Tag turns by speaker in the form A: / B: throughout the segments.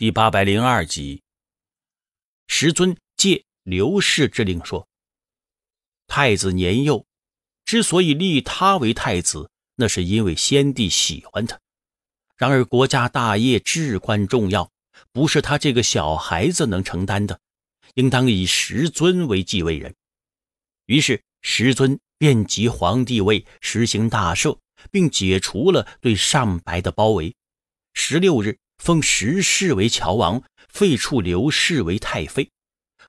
A: 第八百零二集，师尊借刘氏之令说：“太子年幼，之所以立他为太子，那是因为先帝喜欢他。然而国家大业至关重要，不是他这个小孩子能承担的，应当以师尊为继位人。”于是师尊便即皇帝位，实行大赦，并解除了对上白的包围。十六日。封石氏为乔王，废黜刘氏为太妃。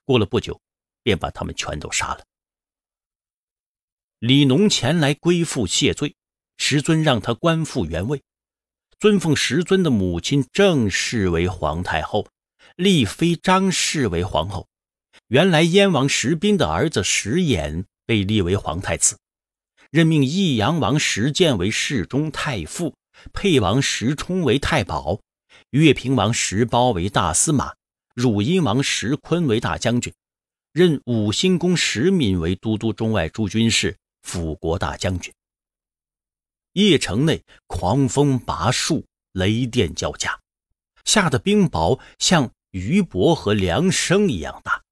A: 过了不久，便把他们全都杀了。李农前来归附谢罪，石尊让他官复原位，尊奉石尊的母亲郑氏为皇太后，立妃张氏为皇后。原来燕王石斌的儿子石衍被立为皇太子，任命义阳王石建为侍中太傅，沛王石冲为太保。越平王石苞为大司马，汝阴王石坤为大将军，任五星公石敏为都督中外诸军事、辅国大将军。邺城内狂风拔树，雷电交加，下的冰雹像鱼雹和梁生一样大。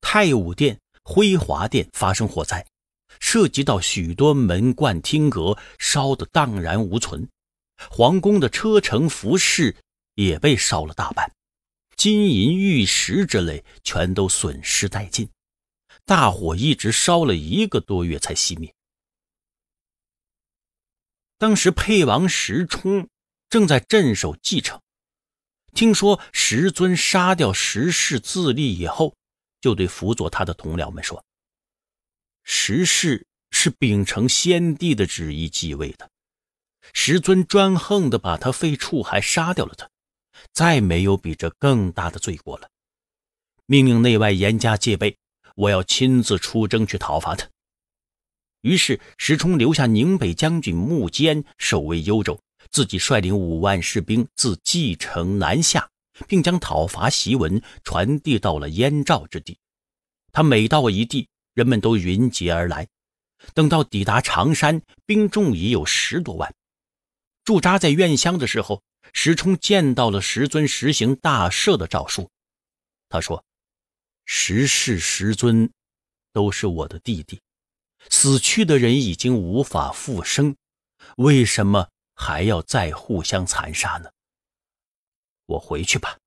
A: 太武殿、辉华殿发生火灾，涉及到许多门冠厅阁，烧得荡然无存。皇宫的车臣服饰也被烧了大半，金银玉石之类全都损失殆尽。大火一直烧了一个多月才熄灭。当时沛王石冲正在镇守蓟城，听说石尊杀掉石氏自立以后，就对辅佐他的同僚们说：“石氏是秉承先帝的旨意继位的。”石尊专横的把他废黜，还杀掉了他，再没有比这更大的罪过了。命令内外严加戒备，我要亲自出征去讨伐他。于是石冲留下宁北将军穆坚守卫幽州，自己率领五万士兵自蓟城南下，并将讨伐檄文传递到了燕赵之地。他每到一地，人们都云集而来。等到抵达常山，兵众已有十多万。驻扎在院乡的时候，石冲见到了石尊实行大赦的诏书。他说：“石氏、石尊都是我的弟弟，死去的人已经无法复生，为什么还要再互相残杀呢？”我回去吧。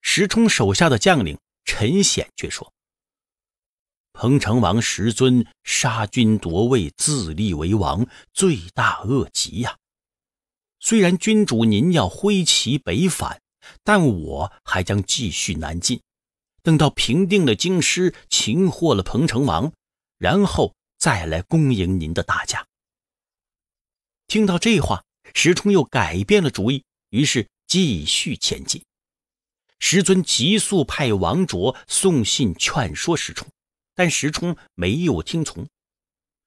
A: 石冲手下的将领陈显却说。彭城王石尊杀君夺位，自立为王，罪大恶极呀！虽然君主您要挥旗北返，但我还将继续南进。等到平定了京师，擒获了彭城王，然后再来恭迎您的大驾。听到这话，石冲又改变了主意，于是继续前进。石尊急速派王卓送信劝说石冲。但石冲没有听从，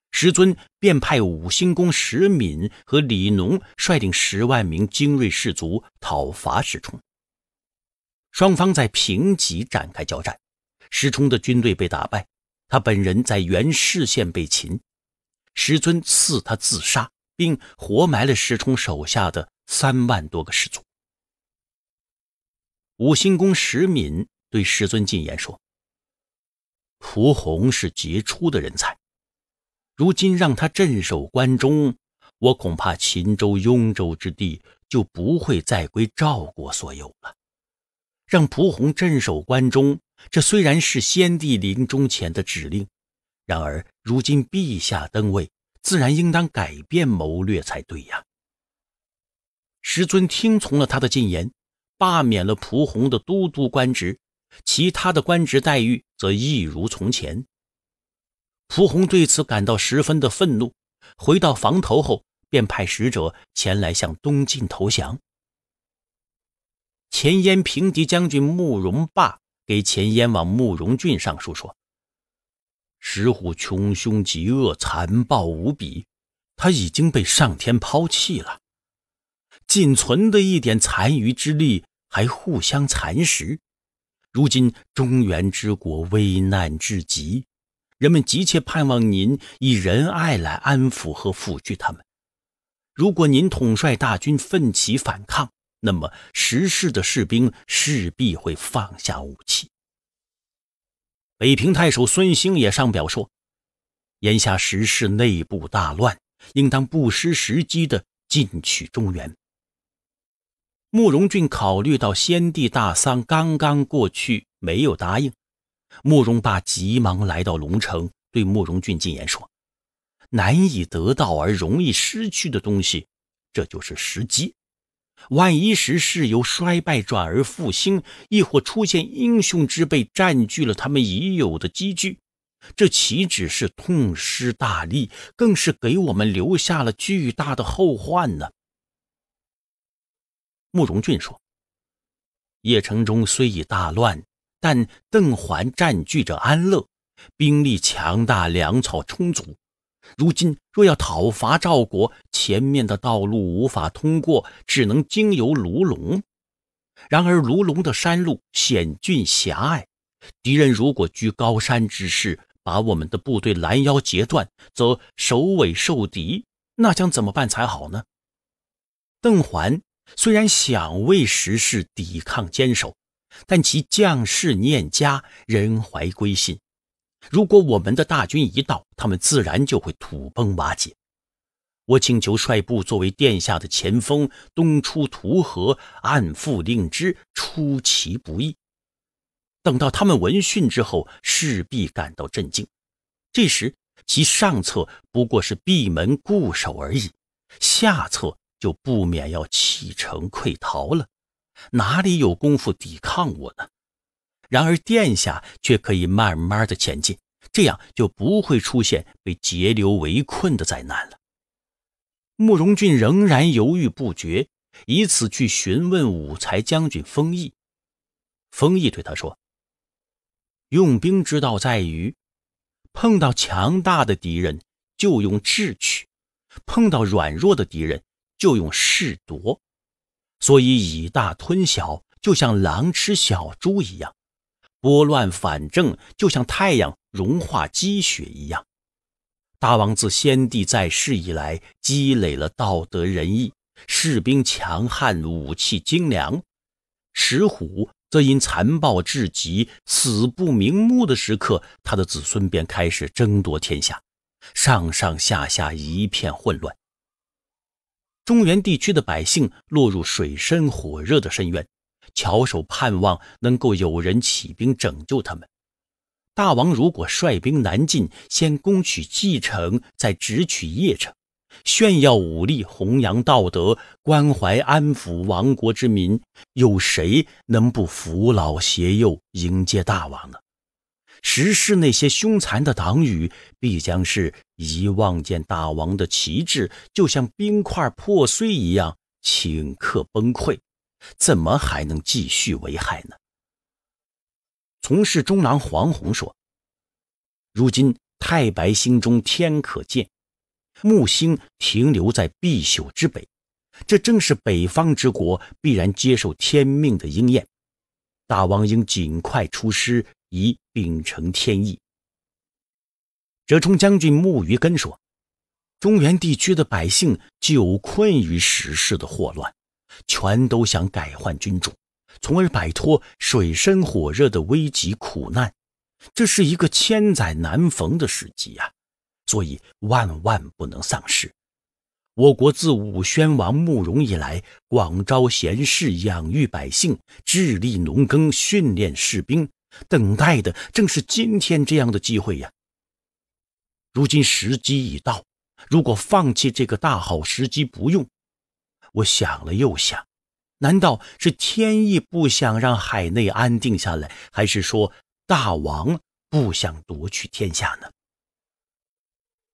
A: 石尊便派五星公石敏和李农率领十万名精锐士卒讨伐石冲。双方在平吉展开交战，石冲的军队被打败，他本人在原氏县被擒，石尊赐他自杀，并活埋了石冲手下的三万多个士卒。五星公石敏对石尊进言说。蒲洪是杰出的人才，如今让他镇守关中，我恐怕秦州、雍州之地就不会再归赵国所有了。让蒲洪镇守关中，这虽然是先帝临终前的指令，然而如今陛下登位，自然应当改变谋略才对呀。师尊听从了他的进言，罢免了蒲洪的都督官职，其他的官职待遇。则一如从前。蒲红对此感到十分的愤怒，回到房头后，便派使者前来向东晋投降。前燕平狄将军慕容霸给前燕王慕容俊上书说：“石虎穷凶极恶，残暴无比，他已经被上天抛弃了，仅存的一点残余之力还互相蚕食。”如今中原之国危难至极，人们急切盼望您以仁爱来安抚和抚恤他们。如果您统帅大军奋起反抗，那么石势的士兵势必会放下武器。北平太守孙兴也上表说：“眼下石势内部大乱，应当不失时机地进取中原。”慕容俊考虑到先帝大丧刚刚过去，没有答应。慕容霸急忙来到龙城，对慕容俊进言说：“难以得到而容易失去的东西，这就是时机。万一时势由衰败转而复兴，亦或出现英雄之辈占据了他们已有的积聚，这岂止是痛失大利，更是给我们留下了巨大的后患呢？”慕容俊说：“邺城中虽已大乱，但邓桓占据着安乐，兵力强大，粮草充足。如今若要讨伐赵国，前面的道路无法通过，只能经由卢龙。然而卢龙的山路险峻狭隘，敌人如果居高山之势，把我们的部队拦腰截断，则首尾受敌，那将怎么办才好呢？”邓桓。虽然想为时事抵抗坚守，但其将士念家人怀归心。如果我们的大军一到，他们自然就会土崩瓦解。我请求率部作为殿下的前锋，东出图河，按复令之，出其不意。等到他们闻讯之后，势必感到震惊。这时其上策不过是闭门固守而已，下策。就不免要弃城溃逃了，哪里有功夫抵抗我呢？然而殿下却可以慢慢的前进，这样就不会出现被截流围困的灾难了。慕容俊仍然犹豫不决，以此去询问武才将军封邑。封邑对他说：“用兵之道在于，碰到强大的敌人就用智取，碰到软弱的敌人。”就用嗜夺，所以以大吞小，就像狼吃小猪一样；拨乱反正，就像太阳融化积雪一样。大王自先帝在世以来，积累了道德仁义，士兵强悍，武器精良。石虎则因残暴至极，死不瞑目的时刻，他的子孙便开始争夺天下，上上下下一片混乱。中原地区的百姓落入水深火热的深渊，翘首盼望能够有人起兵拯救他们。大王如果率兵南进，先攻取蓟城，再直取邺城，炫耀武力，弘扬道德，关怀安抚亡国之民，有谁能不扶老携幼迎接大王呢？实施那些凶残的党羽必将是一望见大王的旗帜，就像冰块破碎一样顷刻崩溃，怎么还能继续危害呢？从事中郎黄宏说：“如今太白星中天可见，木星停留在必朽之北，这正是北方之国必然接受天命的应验。大王应尽快出师。”以秉承天意。折冲将军穆于根说：“中原地区的百姓久困于时事的祸乱，全都想改换君主，从而摆脱水深火热的危急苦难。这是一个千载难逢的时机啊！所以万万不能丧失。我国自武宣王慕容以来，广招贤士，养育百姓，致力农耕，训练士兵。”等待的正是今天这样的机会呀！如今时机已到，如果放弃这个大好时机不用，我想了又想，难道是天意不想让海内安定下来，还是说大王不想夺取天下呢？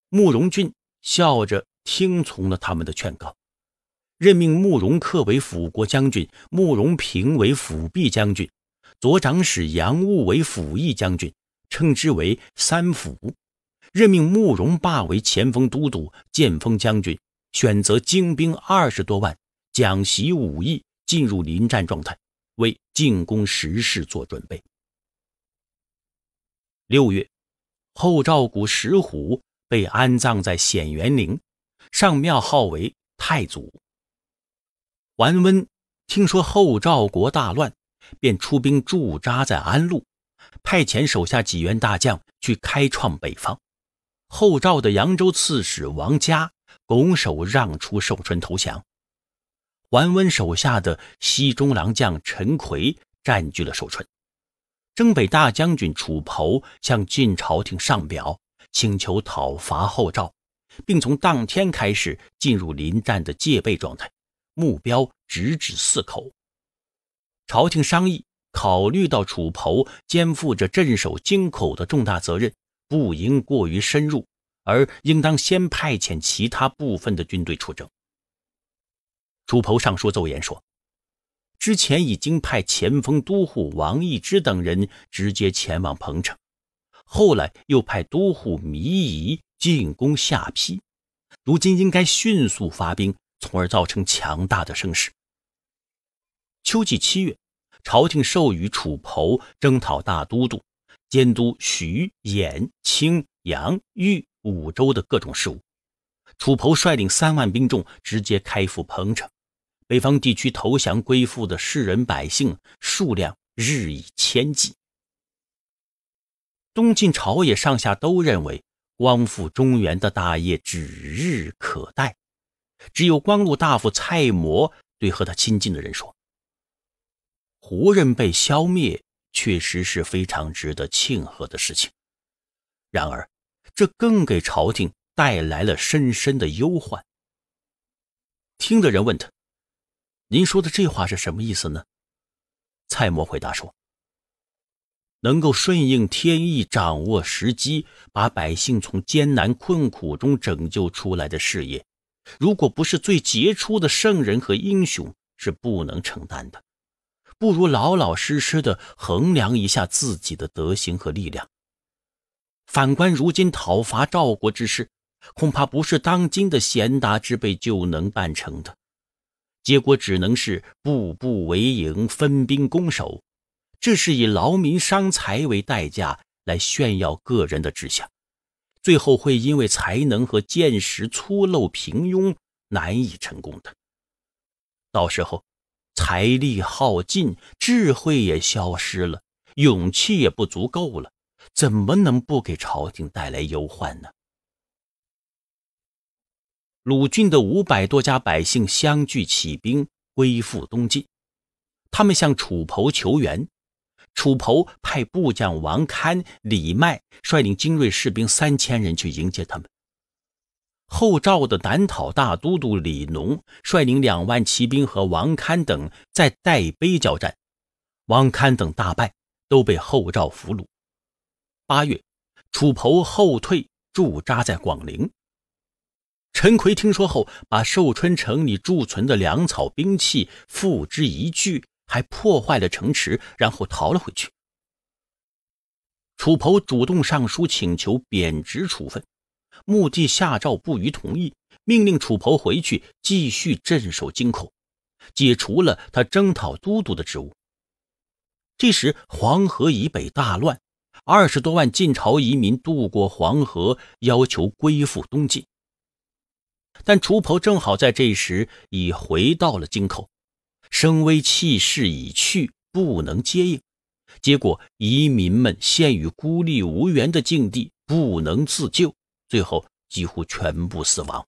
A: 慕容俊笑着听从了他们的劝告，任命慕容恪为辅国将军，慕容平为辅弼将军。左长史杨务为辅义将军，称之为三辅。任命慕容霸为前锋都督、建锋将军，选择精兵二十多万，讲习武艺，进入临战状态，为进攻时事做准备。六月，后赵国石虎被安葬在显元陵，上庙号为太祖。桓温听说后赵国大乱。便出兵驻扎在安陆，派遣手下几员大将去开创北方。后赵的扬州刺史王嘉拱手让出寿春投降，桓温手下的西中郎将陈奎占据了寿春。征北大将军楚侯向晋朝廷上表请求讨伐后赵，并从当天开始进入临战的戒备状态，目标直指四口。朝廷商议，考虑到楚侯肩负着镇守京口的重大责任，不应过于深入，而应当先派遣其他部分的军队出征。楚侯上书奏言说：“之前已经派前锋都护王义之等人直接前往彭城，后来又派都护糜宜进攻下邳，如今应该迅速发兵，从而造成强大的声势。”秋季七月，朝廷授予楚侯征讨大都督，监督徐、兖、青、杨、豫五州的各种事务。楚侯率领三万兵众，直接开赴彭城。北方地区投降归附的士人百姓数量日益千计。东晋朝野上下都认为光复中原的大业指日可待。只有光禄大夫蔡谟对和他亲近的人说。胡人被消灭，确实是非常值得庆贺的事情。然而，这更给朝廷带来了深深的忧患。听的人问他：“您说的这话是什么意思呢？”蔡谟回答说：“能够顺应天意，掌握时机，把百姓从艰难困苦中拯救出来的事业，如果不是最杰出的圣人和英雄，是不能承担的。”不如老老实实的衡量一下自己的德行和力量。反观如今讨伐赵国之事，恐怕不是当今的贤达之辈就能办成的。结果只能是步步为营，分兵攻守。这是以劳民伤财为代价来炫耀个人的志向，最后会因为才能和见识粗陋平庸，难以成功的。到时候。财力耗尽，智慧也消失了，勇气也不足够了，怎么能不给朝廷带来忧患呢？鲁郡的五百多家百姓相聚起兵，归附东晋。他们向楚侯求援，楚侯派部将王堪、李迈率领精锐士兵三千人去迎接他们。后赵的南讨大都督李农率领两万骑兵和王堪等在代碑交战，王堪等大败，都被后赵俘虏。八月，楚侯后退驻扎在广陵。陈奎听说后，把寿春城里贮存的粮草兵器付之一炬，还破坏了城池，然后逃了回去。楚侯主动上书请求贬职处分。穆帝下诏不予同意，命令楚袍回去继续镇守京口，解除了他征讨都督的职务。这时黄河以北大乱，二十多万晋朝移民渡过黄河，要求归附东晋。但楚侯正好在这时已回到了京口，声威气势已去，不能接应，结果移民们陷于孤立无援的境地，不能自救。最后，几乎全部死亡。